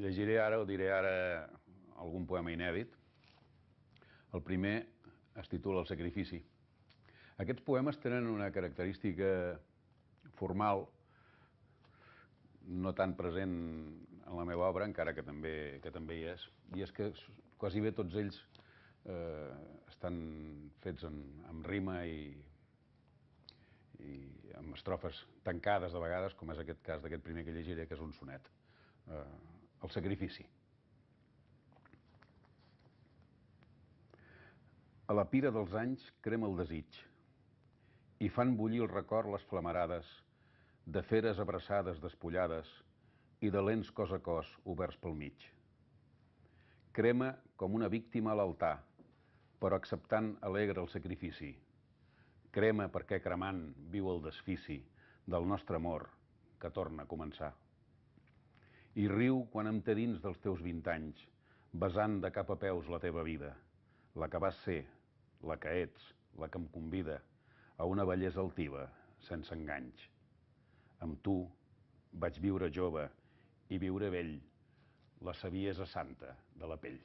Llegiré ara o diré ara algun poema inèdit. El primer es titula El sacrifici. Aquests poemes tenen una característica formal no tan present en la meva obra, encara que també, que també hi és, i és que quasi bé tots ells eh, estan fets en, amb rima i, i amb estrofes tancades de vegades, com és aquest cas d'aquest primer que llegiré, que és un sonet. Eh, el sacrifici. A la pira dels anys crema el desig i fan bullir el record les flamarades de feres abraçades despullades i de lents cos a cos oberts pel mig. Crema com una víctima a l'altar, però acceptant alegre el sacrifici. Crema perquè cremant viu el desfici del nostre amor que torna a començar i riu quan dins dels teus vint anys, besant de cap a peus la teva vida, la que vas ser, la que ets, la que em convida a una bellesa altiva, sense enganys. Amb tu vaig viure jove i viure vell la saviesa santa de la pell.